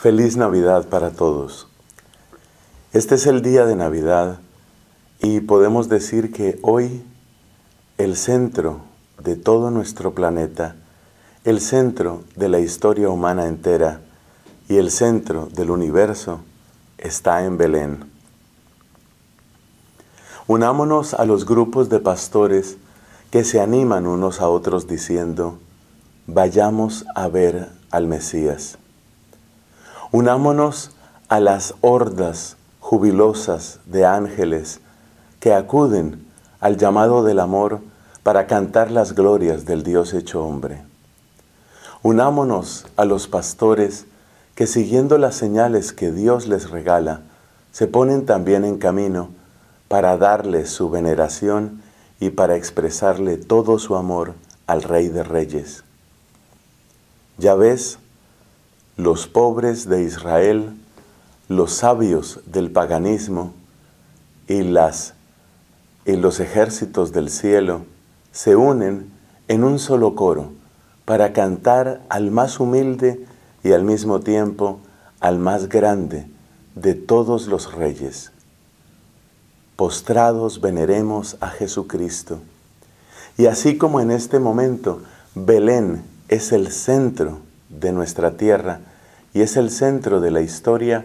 Feliz Navidad para todos. Este es el día de Navidad y podemos decir que hoy el centro de todo nuestro planeta, el centro de la historia humana entera y el centro del universo está en Belén. Unámonos a los grupos de pastores que se animan unos a otros diciendo, vayamos a ver al Mesías. Unámonos a las hordas jubilosas de ángeles que acuden al llamado del amor para cantar las glorias del Dios hecho hombre. Unámonos a los pastores que siguiendo las señales que Dios les regala, se ponen también en camino para darle su veneración y para expresarle todo su amor al Rey de Reyes. Ya ves, los pobres de Israel, los sabios del paganismo y, los ejércitos del cielo se unen en un solo coro para cantar al más humilde y al mismo tiempo al más grande de todos los reyes. Postrados veneremos a Jesucristo. Y así como en este momento Belén es el centro de nuestra tierra, y es el centro de la historia,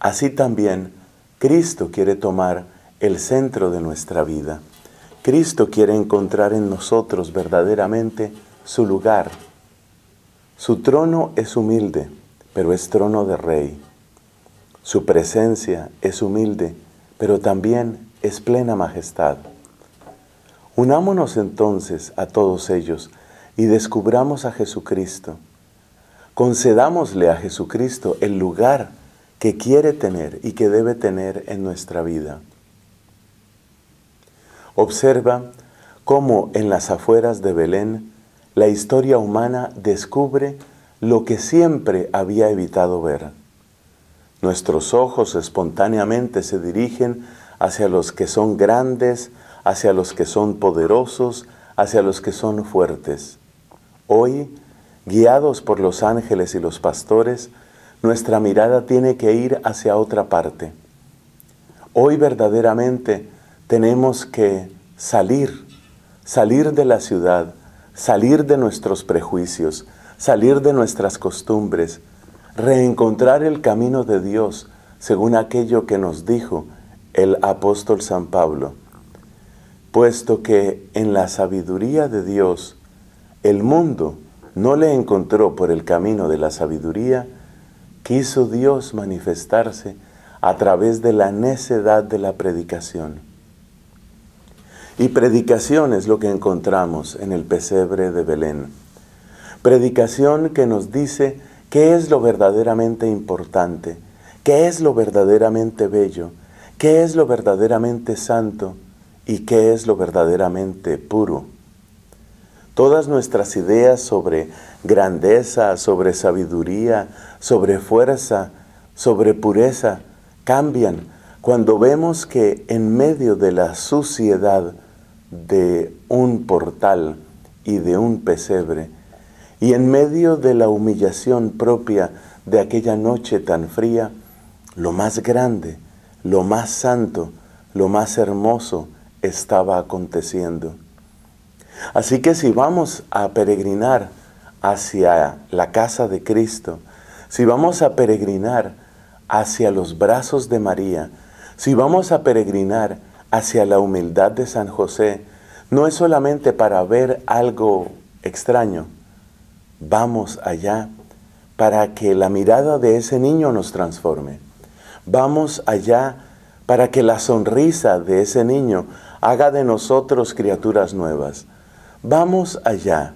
así también Cristo quiere tomar el centro de nuestra vida. Cristo quiere encontrar en nosotros verdaderamente su lugar. Su trono es humilde, pero es trono de rey. Su presencia es humilde, pero también es plena majestad. Unámonos entonces a todos ellos y descubramos a Jesucristo Concedámosle a Jesucristo el lugar que quiere tener y que debe tener en nuestra vida. Observa cómo en las afueras de Belén la historia humana descubre lo que siempre había evitado ver. Nuestros ojos espontáneamente se dirigen hacia los que son grandes, hacia los que son poderosos, hacia los que son fuertes. Hoy guiados por los ángeles y los pastores, nuestra mirada tiene que ir hacia otra parte. Hoy verdaderamente tenemos que salir, salir de la ciudad, salir de nuestros prejuicios, salir de nuestras costumbres, reencontrar el camino de Dios según aquello que nos dijo el apóstol San Pablo, puesto que en la sabiduría de Dios el mundo no le encontró por el camino de la sabiduría, quiso Dios manifestarse a través de la necedad de la predicación. Y predicación es lo que encontramos en el pesebre de Belén. Predicación que nos dice qué es lo verdaderamente importante, qué es lo verdaderamente bello, qué es lo verdaderamente santo y qué es lo verdaderamente puro. Todas nuestras ideas sobre grandeza, sobre sabiduría, sobre fuerza, sobre pureza, cambian cuando vemos que en medio de la suciedad de un portal y de un pesebre, y en medio de la humillación propia de aquella noche tan fría, lo más grande, lo más santo, lo más hermoso estaba aconteciendo. Así que si vamos a peregrinar hacia la casa de Cristo, si vamos a peregrinar hacia los brazos de María, si vamos a peregrinar hacia la humildad de San José, no es solamente para ver algo extraño, vamos allá para que la mirada de ese niño nos transforme. Vamos allá para que la sonrisa de ese niño haga de nosotros criaturas nuevas. Vamos allá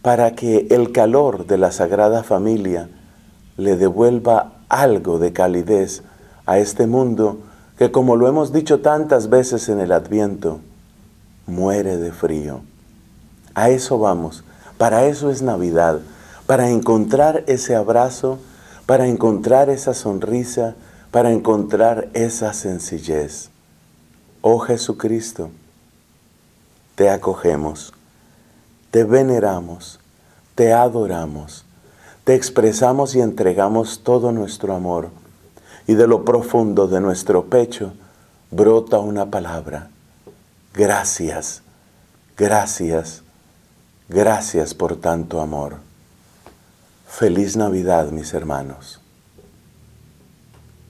para que el calor de la Sagrada Familia le devuelva algo de calidez a este mundo que, como lo hemos dicho tantas veces en el Adviento, muere de frío. A eso vamos, para eso es Navidad, para encontrar ese abrazo, para encontrar esa sonrisa, para encontrar esa sencillez. Oh Jesucristo, te acogemos te veneramos, te adoramos, te expresamos y entregamos todo nuestro amor. Y de lo profundo de nuestro pecho brota una palabra. Gracias, gracias, gracias por tanto amor. Feliz Navidad, mis hermanos.